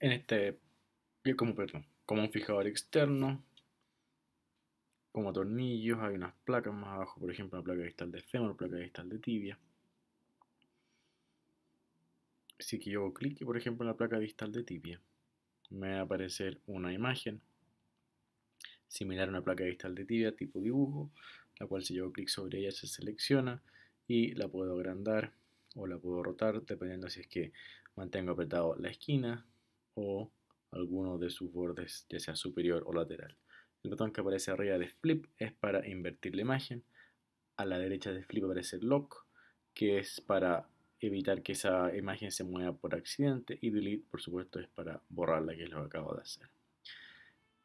en este, eh, como, perdón, como un fijador externo, como tornillos, hay unas placas más abajo, por ejemplo, la placa distal de fémur, placa distal de tibia. Si que yo hago clic, por ejemplo, en la placa distal de tibia, me va a aparecer una imagen similar a una placa distal de tibia tipo dibujo, la cual si yo hago clic sobre ella se selecciona y la puedo agrandar o la puedo rotar dependiendo si es que mantengo apretado la esquina, o alguno de sus bordes, ya sea superior o lateral. El botón que aparece arriba de flip es para invertir la imagen. A la derecha de flip aparece lock, que es para evitar que esa imagen se mueva por accidente. Y delete, por supuesto, es para borrarla, que es lo que acabo de hacer.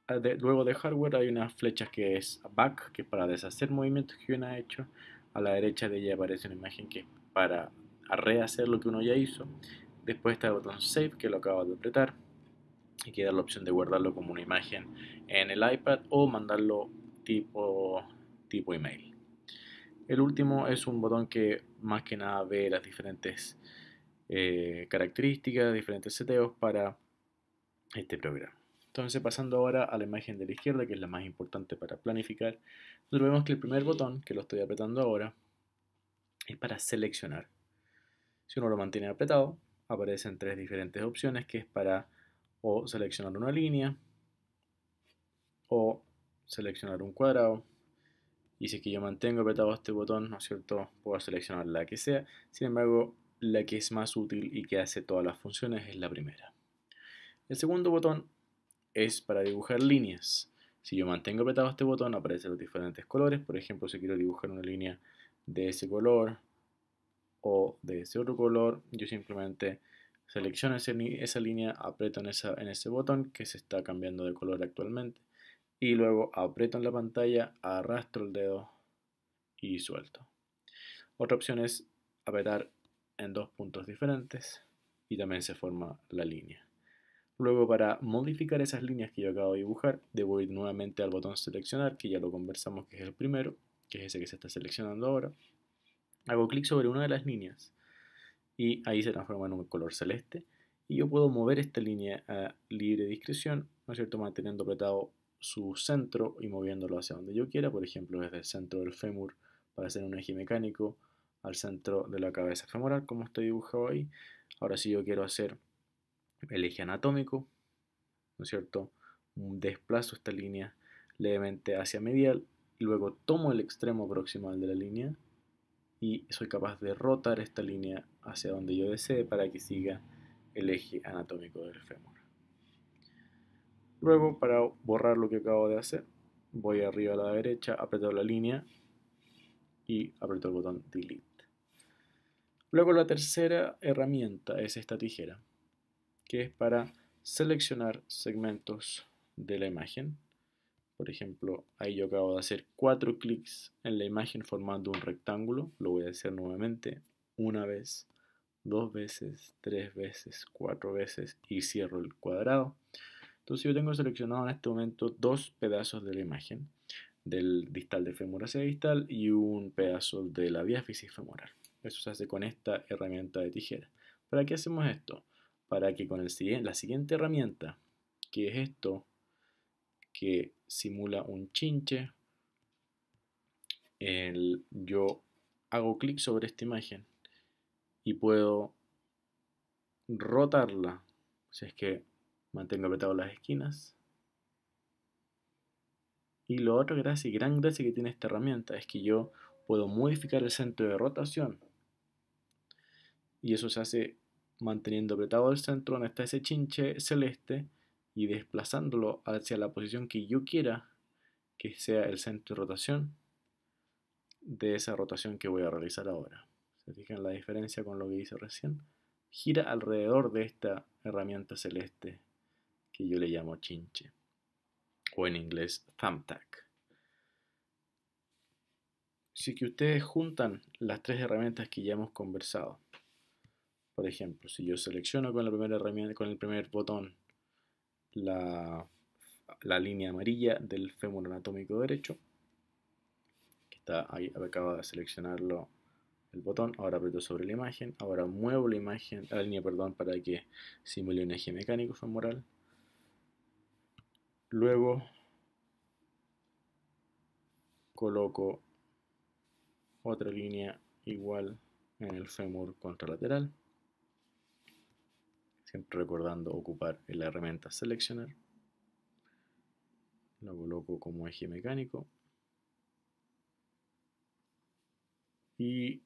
Ah, luego de hardware hay una flecha que es back, que es para deshacer movimientos que uno ha hecho. A la derecha de ella aparece una imagen que es para rehacer lo que uno ya hizo. Después está el botón Save que lo acabo de apretar y queda la opción de guardarlo como una imagen en el iPad o mandarlo tipo, tipo email. El último es un botón que más que nada ve las diferentes eh, características, diferentes seteos para este programa. Entonces pasando ahora a la imagen de la izquierda, que es la más importante para planificar, nosotros vemos que el primer botón, que lo estoy apretando ahora, es para seleccionar. Si uno lo mantiene apretado, aparecen tres diferentes opciones que es para o seleccionar una línea o seleccionar un cuadrado y si que yo mantengo apretado este botón, ¿no es cierto? Puedo seleccionar la que sea, sin embargo la que es más útil y que hace todas las funciones es la primera. El segundo botón es para dibujar líneas. Si yo mantengo apretado este botón aparecen los diferentes colores, por ejemplo si quiero dibujar una línea de ese color o de ese otro color, yo simplemente selecciono esa línea, aprieto en, en ese botón que se está cambiando de color actualmente y luego aprieto en la pantalla, arrastro el dedo y suelto. Otra opción es apretar en dos puntos diferentes y también se forma la línea. Luego para modificar esas líneas que yo acabo de dibujar, debo ir nuevamente al botón seleccionar, que ya lo conversamos que es el primero, que es ese que se está seleccionando ahora. Hago clic sobre una de las líneas y ahí se transforma en un color celeste y yo puedo mover esta línea a libre discreción, ¿no cierto?, manteniendo apretado su centro y moviéndolo hacia donde yo quiera, por ejemplo, desde el centro del fémur para hacer un eje mecánico al centro de la cabeza femoral, como estoy dibujado ahí. Ahora si yo quiero hacer el eje anatómico, ¿no cierto?, desplazo esta línea levemente hacia medial y luego tomo el extremo proximal de la línea y soy capaz de rotar esta línea hacia donde yo desee para que siga el eje anatómico del fémur. Luego, para borrar lo que acabo de hacer, voy arriba a la derecha, aprieto la línea y aprieto el botón Delete. Luego la tercera herramienta es esta tijera, que es para seleccionar segmentos de la imagen por ejemplo, ahí yo acabo de hacer cuatro clics en la imagen formando un rectángulo. Lo voy a hacer nuevamente una vez, dos veces, tres veces, cuatro veces y cierro el cuadrado. Entonces yo tengo seleccionado en este momento dos pedazos de la imagen, del distal de fémur hacia distal y un pedazo de la diáfisis femoral. Eso se hace con esta herramienta de tijera. ¿Para qué hacemos esto? Para que con la siguiente herramienta, que es esto, que simula un chinche. yo hago clic sobre esta imagen y puedo rotarla. Si es que mantengo apretado las esquinas. Y lo otro gran gracia que tiene esta herramienta es que yo puedo modificar el centro de rotación. Y eso se hace manteniendo apretado el centro donde está ese chinche celeste y desplazándolo hacia la posición que yo quiera que sea el centro de rotación de esa rotación que voy a realizar ahora. ¿Se fijan la diferencia con lo que hice recién? Gira alrededor de esta herramienta celeste que yo le llamo chinche o en inglés thumbtack. Si que ustedes juntan las tres herramientas que ya hemos conversado, por ejemplo, si yo selecciono con, la primera herramienta, con el primer botón la, línea amarilla del fémur anatómico derecho, que está ahí, acaba de seleccionarlo el botón, ahora aprieto sobre la imagen, ahora muevo la imagen, la línea, perdón, para que simule un eje mecánico femoral. Luego coloco otra línea igual en el fémur contralateral siempre recordando ocupar la herramienta seleccionar. Lo coloco como eje mecánico. Y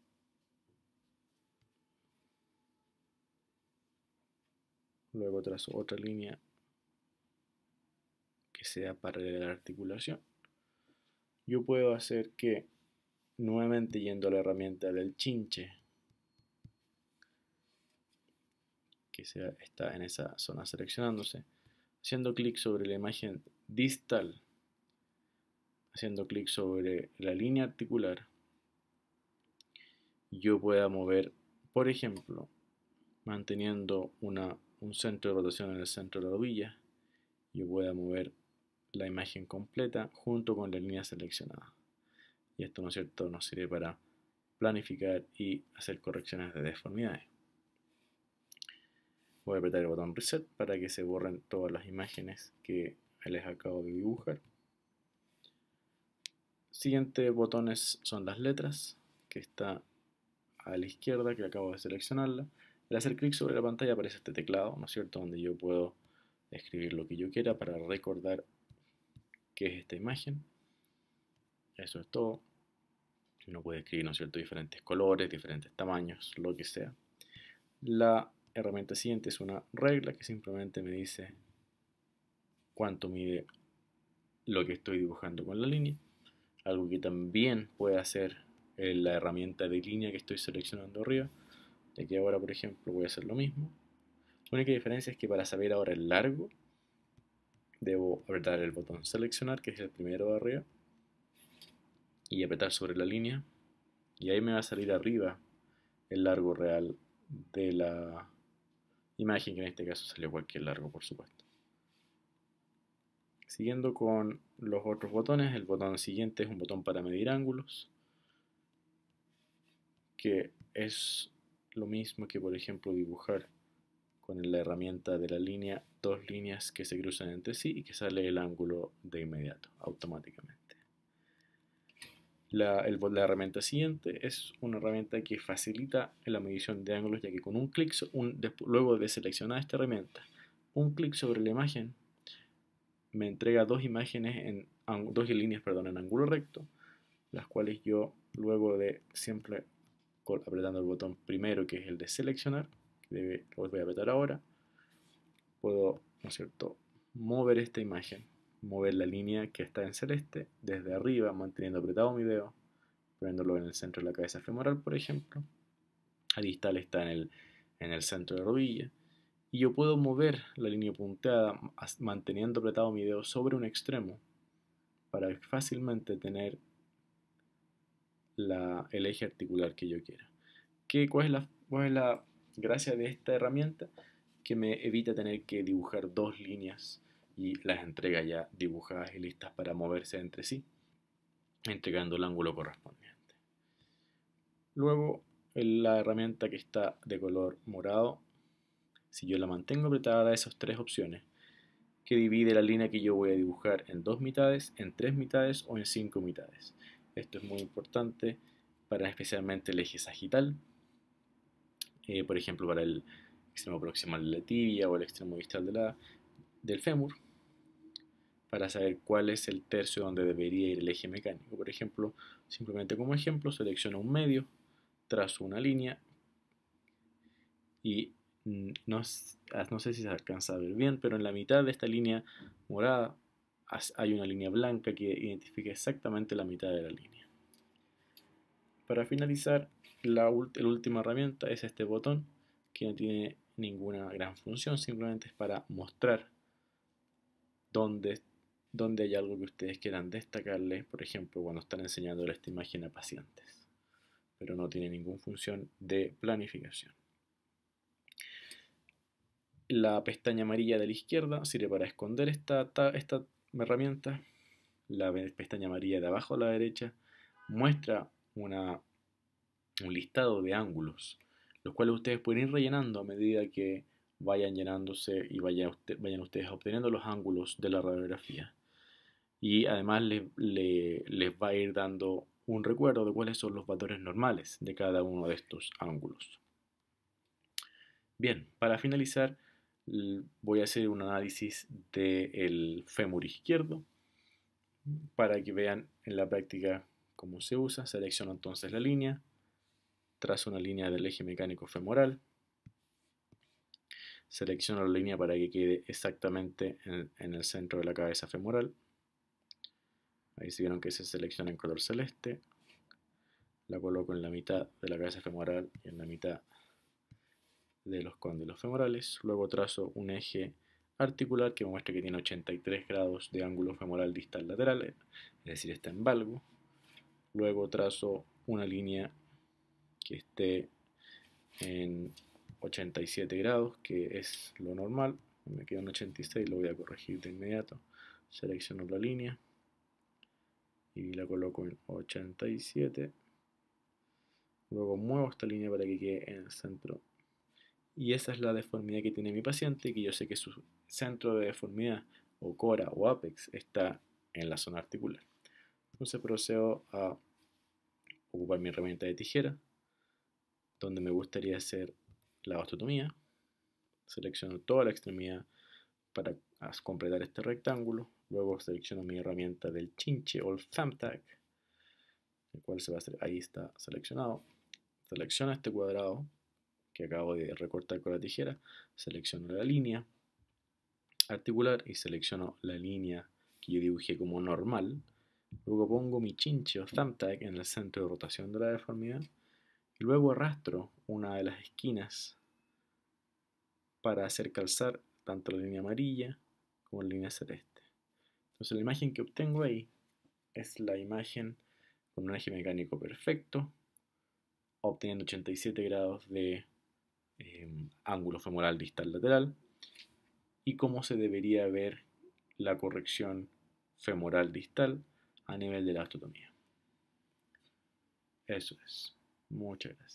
luego trazo otra línea que sea para la articulación. Yo puedo hacer que, nuevamente yendo a la herramienta del chinche, que está en esa zona seleccionándose, haciendo clic sobre la imagen distal, haciendo clic sobre la línea articular, yo pueda mover, por ejemplo, manteniendo un centro de rotación en el centro de la rodilla, yo pueda mover la imagen completa junto con la línea seleccionada. Y esto, ¿no es cierto?, nos sirve para planificar y hacer correcciones de deformidades voy a apretar el botón reset para que se borren todas las imágenes que les acabo de dibujar. Siguiente botones son las letras, que está a la izquierda, que acabo de seleccionarla. Al hacer clic sobre la pantalla aparece este teclado, ¿no es cierto?, donde yo puedo escribir lo que yo quiera para recordar qué es esta imagen. Eso es todo. Uno puede escribir, ¿no es cierto?, diferentes colores, diferentes tamaños, lo que sea. La herramienta siguiente es una regla que simplemente me dice cuánto mide lo que estoy dibujando con la línea. Algo que también puede hacer eh, la herramienta de línea que estoy seleccionando arriba. de que ahora, por ejemplo, voy a hacer lo mismo. La única diferencia es que para saber ahora el largo, debo apretar el botón seleccionar, que es el primero de arriba, y apretar sobre la línea. Y ahí me va a salir arriba el largo real de la Imagen que en este caso salió cualquier largo, por supuesto. Siguiendo con los otros botones, el botón siguiente es un botón para medir ángulos, que es lo mismo que, por ejemplo, dibujar con la herramienta de la línea dos líneas que se cruzan entre sí y que sale el ángulo de inmediato, automáticamente. La, herramienta siguiente es una herramienta que facilita la medición de ángulos, ya que con un clic, luego de seleccionar esta herramienta, un clic sobre la imagen me entrega dos imágenes en dos líneas, perdón, en ángulo recto, las cuales yo luego de siempre apretando el botón primero, que es el de seleccionar, voy a apretar ahora, puedo, mover esta imagen mover la línea que está en celeste desde arriba, manteniendo apretado mi dedo, poniéndolo en el centro de la cabeza femoral, por ejemplo. El distal está en el, en el centro de la rodilla. Y yo puedo mover la línea punteada manteniendo apretado mi dedo sobre un extremo para fácilmente tener la, el eje articular que yo quiera. ¿Qué, ¿Cuál es la gracia de esta herramienta? Que me evita tener que dibujar dos líneas y las entrega ya dibujadas y listas para moverse entre sí, entregando el ángulo correspondiente. Luego, la herramienta que está de color morado, si yo la mantengo apretada esas tres opciones, que divide la línea que yo voy a dibujar en dos mitades, en tres mitades o en cinco mitades. Esto es muy importante para especialmente el eje sagital, eh, por ejemplo para el extremo proximal de la tibia o el extremo distal del fémur, para saber cuál es el tercio donde debería ir el eje mecánico. Por ejemplo, simplemente como ejemplo, selecciono un medio, trazo una línea y no, no sé si se alcanza a ver bien, pero en la mitad de esta línea morada hay una línea blanca que identifica exactamente la mitad de la línea. Para finalizar, la, la última herramienta es este botón que no tiene ninguna gran función, simplemente es para mostrar dónde donde hay algo que ustedes quieran destacarles, por ejemplo, cuando están enseñando esta imagen a pacientes, pero no tiene ninguna función de planificación. La pestaña amarilla de la izquierda sirve para esconder esta, esta herramienta. La pestaña amarilla de abajo a la derecha muestra una, un listado de ángulos, los cuales ustedes pueden ir rellenando a medida que vayan llenándose y vayan ustedes obteniendo los ángulos de la radiografía y además les va a ir dando un recuerdo de cuáles son los valores normales de cada uno de estos ángulos. Bien, para finalizar voy a hacer un análisis del el fémur izquierdo para que vean en la práctica cómo se usa. Selecciono entonces la línea, trazo una línea del eje mecánico femoral, selecciono la línea para que quede exactamente en el centro de la cabeza femoral, Ahí se vieron que se selecciona en color celeste. La coloco en la mitad de la cabeza femoral y en la mitad de los cóndilos femorales. Luego trazo un eje articular que muestra que tiene 83 grados de ángulo femoral distal lateral, es decir, está en valgo. Luego trazo una línea que esté en 87 grados, que es lo normal. Me quedo en 86, lo voy a corregir de inmediato. Selecciono la línea, y la coloco en 87. Luego muevo esta línea para que quede en el centro. Y esa es la deformidad que tiene mi paciente, que yo sé que su centro de deformidad, o cora o apex, está en la zona articular. Entonces procedo a ocupar mi herramienta de tijera, donde me gustaría hacer la osteotomía. Selecciono toda la extremidad para completar este rectángulo. Luego selecciono mi herramienta del chinche o el tag el cual se va a hacer, ahí está seleccionado. Selecciono este cuadrado que acabo de recortar con la tijera, selecciono la línea articular y selecciono la línea que yo dibujé como normal. Luego pongo mi chinche o thumbtack en el centro de rotación de la deformidad y luego arrastro una de las esquinas para hacer calzar tanto la línea amarilla como la línea celeste. Entonces la imagen que obtengo ahí es la imagen con un eje mecánico perfecto, obteniendo 87 grados de em, ángulo femoral distal lateral y cómo se debería ver la corrección femoral distal a nivel de la astotomía. Eso es. Muchas gracias.